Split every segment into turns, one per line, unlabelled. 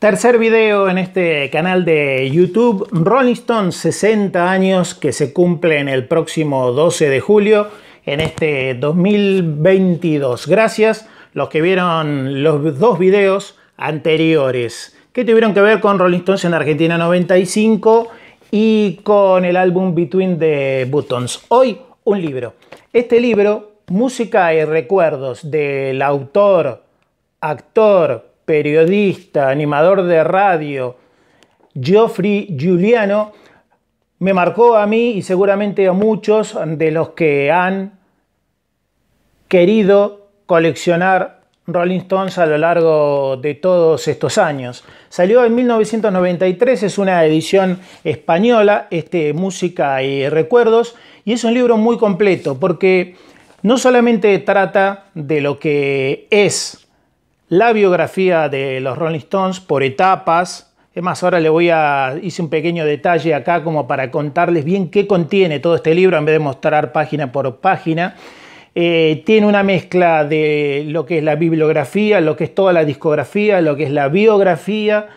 Tercer video en este canal de YouTube, Rolling Stones 60 años que se cumple en el próximo 12 de julio en este 2022. Gracias los que vieron los dos videos anteriores que tuvieron que ver con Rolling Stones en Argentina 95 y con el álbum Between the Buttons. Hoy un libro. Este libro, Música y Recuerdos del autor, actor, periodista, animador de radio, Geoffrey Giuliano, me marcó a mí y seguramente a muchos de los que han querido coleccionar Rolling Stones a lo largo de todos estos años. Salió en 1993, es una edición española, este, Música y Recuerdos, y es un libro muy completo porque no solamente trata de lo que es la biografía de los Rolling Stones por etapas. Es más, ahora le voy a. hice un pequeño detalle acá como para contarles bien qué contiene todo este libro en vez de mostrar página por página. Eh, tiene una mezcla de lo que es la bibliografía, lo que es toda la discografía, lo que es la biografía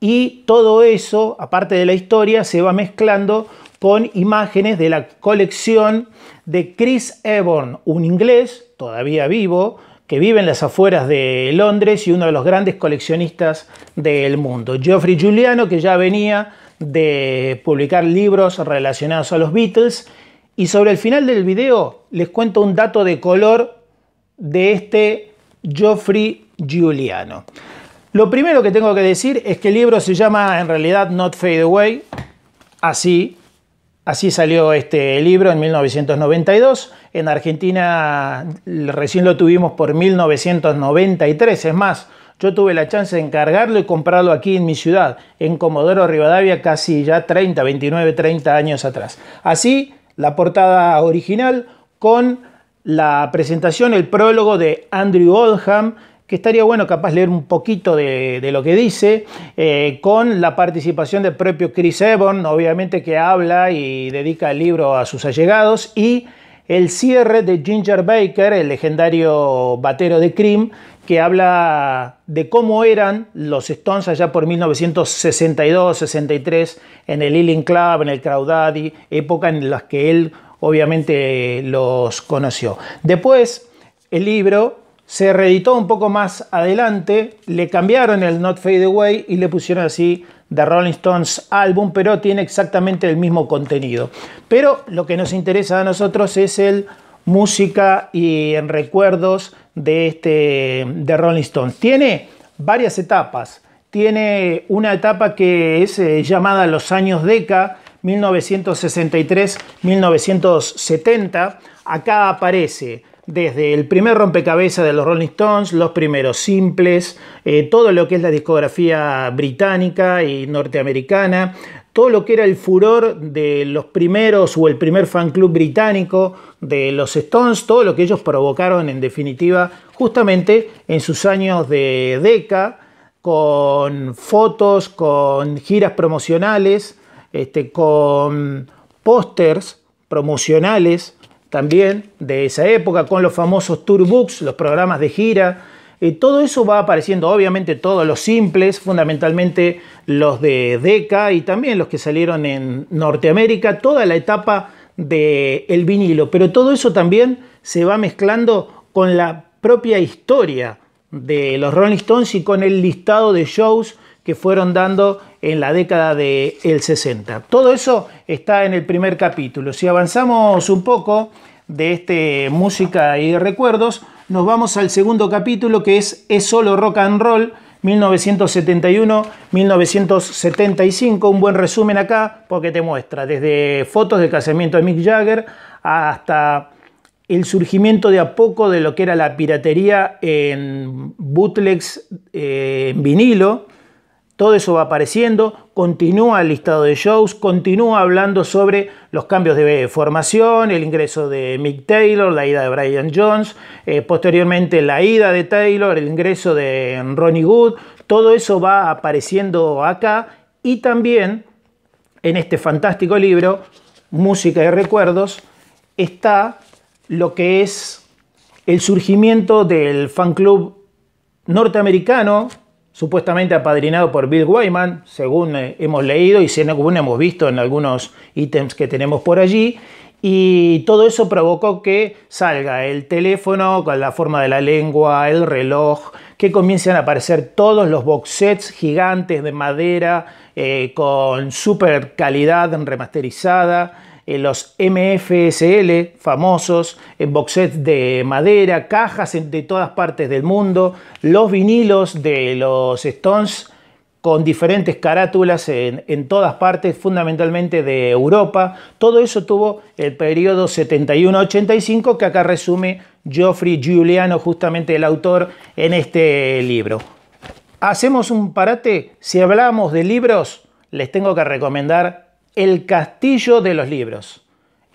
y todo eso, aparte de la historia, se va mezclando con imágenes de la colección de Chris Eborn, un inglés todavía vivo, que vive en las afueras de Londres y uno de los grandes coleccionistas del mundo. Geoffrey Giuliano, que ya venía de publicar libros relacionados a los Beatles. Y sobre el final del video les cuento un dato de color de este Geoffrey Giuliano. Lo primero que tengo que decir es que el libro se llama en realidad Not Fade Away, así Así salió este libro en 1992. En Argentina recién lo tuvimos por 1993. Es más, yo tuve la chance de encargarlo y comprarlo aquí en mi ciudad, en Comodoro Rivadavia, casi ya 30, 29, 30 años atrás. Así, la portada original con la presentación, el prólogo de Andrew Oldham que estaría bueno capaz leer un poquito de, lo que dice, eh, con la participación del propio Chris Evon. obviamente que habla y dedica el libro a sus allegados, y el cierre de Ginger Baker, el legendario batero de Cream, que habla de cómo eran los Stones allá por 1962-63 en el Ealing Club, en el Daddy, época en la que él obviamente los conoció. Después, el libro se reeditó un poco más adelante, le cambiaron el Not Fade Away y le pusieron así The Rolling Stones álbum pero tiene exactamente el mismo contenido. Pero lo que nos interesa a nosotros es el música y en recuerdos de este de Rolling Stones. Tiene varias etapas. Tiene una etapa que es eh, llamada los años Deca, 1963-1970. Acá aparece desde el primer rompecabezas de los Rolling Stones, los primeros simples, eh, todo lo que es la discografía británica y norteamericana, todo lo que era el furor de los primeros o el primer fan club británico de los Stones, todo lo que ellos provocaron en definitiva justamente en sus años de década con fotos, con giras promocionales, este, con pósters promocionales, también de esa época, con los famosos tour books, los programas de gira. todo eso va apareciendo, obviamente todos los simples, fundamentalmente los de Decca y también los que salieron en Norteamérica, toda la etapa del el vinilo, pero todo eso también se va mezclando con la propia historia de los Rolling Stones y con el listado de shows que fueron dando en la década del el 60. Todo eso está en el primer capítulo. Si avanzamos un poco de este música y recuerdos, nos vamos al segundo capítulo que es Es solo rock and roll 1971-1975. Un buen resumen acá porque te muestra desde fotos del casamiento de Mick Jagger hasta el surgimiento de a poco de lo que era la piratería en bootlegs eh, en vinilo todo eso va apareciendo, continúa el listado de shows, continúa hablando sobre los cambios de formación, el ingreso de Mick Taylor, la ida de Brian Jones, eh, posteriormente la ida de Taylor, el ingreso de Ronnie Good, todo eso va apareciendo acá y también en este fantástico libro, Música y Recuerdos, está lo que es el surgimiento del fan club norteamericano supuestamente apadrinado por Bill Wyman, según eh, hemos leído y según hemos visto en algunos ítems que tenemos por allí. Y todo eso provocó que salga el teléfono con la forma de la lengua, el reloj, que comiencen a aparecer todos los box sets gigantes de madera eh, con super calidad remasterizada. Eh, los MFSL famosos, en box sets de madera, cajas de todas partes del mundo, los vinilos de los Stones con diferentes carátulas en, en, todas partes, fundamentalmente de Europa. Todo eso tuvo el periodo 71-85 que acá resume Geoffrey Giuliano, justamente el autor, en este libro. Hacemos un parate. Si hablamos de libros, les tengo que recomendar el Castillo de los Libros.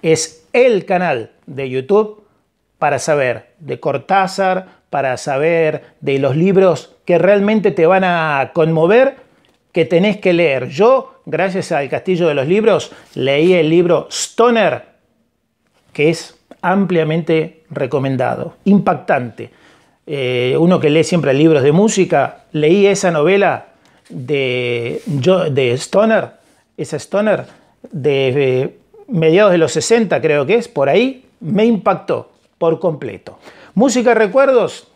Es el canal de YouTube para saber de Cortázar, para saber de los libros que realmente te van a conmover, que tenés que leer. Yo, gracias al Castillo de los Libros, leí el libro Stoner, que es ampliamente recomendado, impactante. Eh, uno que lee siempre libros de música, leí esa novela de, de Stoner esa stoner de eh, mediados de los 60 creo que es, por ahí, me impactó por completo. Música recuerdos,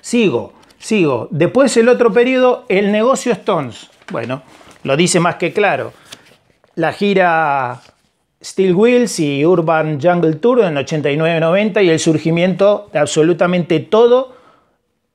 sigo, sigo. Después el otro periodo, el negocio Stones. Bueno, lo dice más que claro. La gira Steel Wheels y Urban Jungle Tour en 89-90 y el surgimiento de absolutamente todo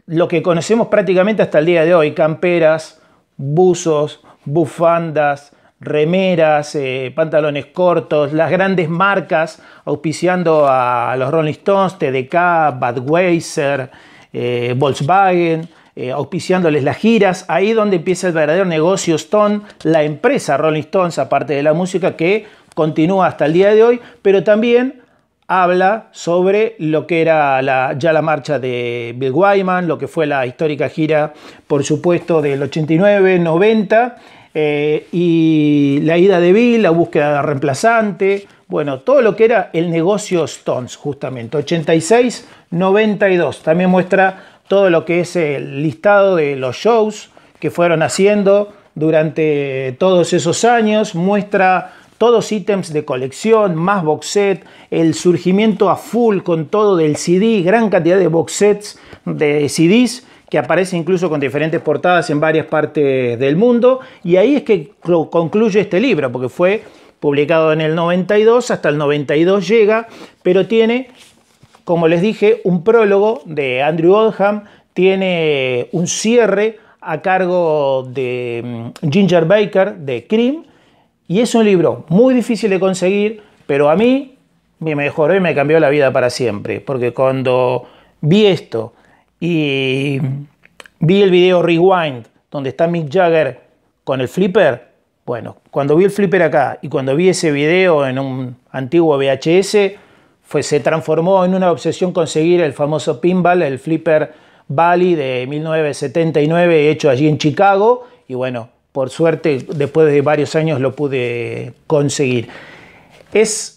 lo que conocemos prácticamente hasta el día de hoy. Camperas, buzos, bufandas, remeras, eh, pantalones cortos, las grandes marcas auspiciando a los Rolling Stones, TDK, Budweiser, Weiser, eh, Volkswagen, eh, auspiciándoles las giras, ahí donde empieza el verdadero negocio Stone, la empresa Rolling Stones, aparte de la música, que continúa hasta el día de hoy, pero también habla sobre lo que era ya la marcha de Bill Wyman, lo que fue la histórica gira, por supuesto, del 89-90 eh, y la ida de Bill, la búsqueda de reemplazante, bueno, todo lo que era el negocio Stones, justamente, 86, 92. También muestra todo lo que es el listado de los shows que fueron haciendo durante todos esos años, muestra todos ítems de colección, más box set, el surgimiento a full con todo del CD, gran cantidad de box sets de CDs que aparece incluso con diferentes portadas en varias partes del mundo. Y ahí es que concluye este libro, porque fue publicado en el 92, hasta el 92 llega, pero tiene, como les dije, un prólogo de Andrew Oldham, tiene un cierre a cargo de mm, Ginger Baker de Cream, y es un libro muy difícil de conseguir, pero a mí me mejoró y me cambió la vida para siempre, porque cuando vi esto, y vi el video Rewind, donde está Mick Jagger con el flipper. Bueno, cuando vi el flipper acá y cuando vi ese video en un antiguo VHS, fue, se transformó en una obsesión conseguir el famoso pinball, el flipper Bali de 1979, hecho allí en Chicago. Y bueno, por suerte, después de varios años lo pude conseguir. Es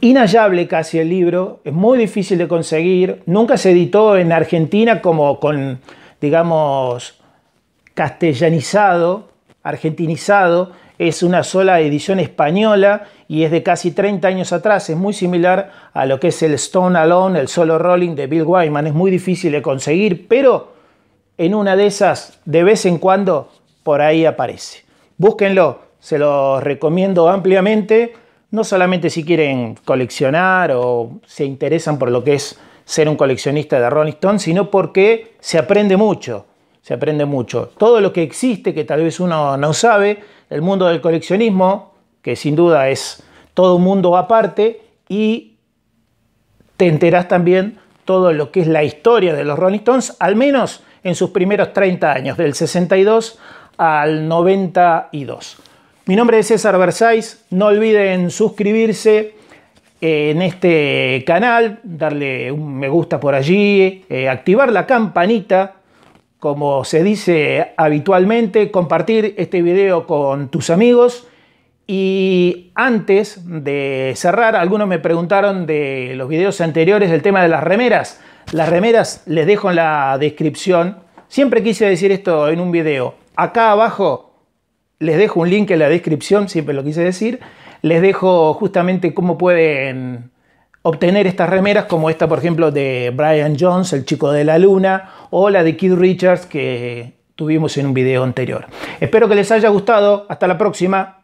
inhallable casi el libro, es muy difícil de conseguir, nunca se editó en Argentina como con, digamos, castellanizado, argentinizado, es una sola edición española y es de casi 30 años atrás, es muy similar a lo que es el Stone Alone, el solo rolling de Bill Wyman, es muy difícil de conseguir, pero en una de esas, de vez en cuando, por ahí aparece. Búsquenlo, se los recomiendo ampliamente no solamente si quieren coleccionar o se interesan por lo que es ser un coleccionista de Rolling Stones, sino porque se aprende mucho, se aprende mucho. Todo lo que existe que tal vez uno no sabe, el mundo del coleccionismo, que sin duda es todo un mundo aparte, y te enterás también todo lo que es la historia de los Rolling Stones, al menos en sus primeros 30 años, del 62 al 92. Mi nombre es César Versailles, No olviden suscribirse eh, en este canal, darle un me gusta por allí, eh, activar la campanita, como se dice habitualmente, compartir este video con tus amigos. Y antes de cerrar, algunos me preguntaron de los videos anteriores del tema de las remeras. Las remeras les dejo en la descripción. Siempre quise decir esto en un video. Acá abajo les dejo un link en la descripción, siempre lo quise decir. Les dejo justamente cómo pueden obtener estas remeras, como esta, por ejemplo, de Brian Jones, el chico de la luna, o la de Kid Richards que tuvimos en un video anterior. Espero que les haya gustado. Hasta la próxima.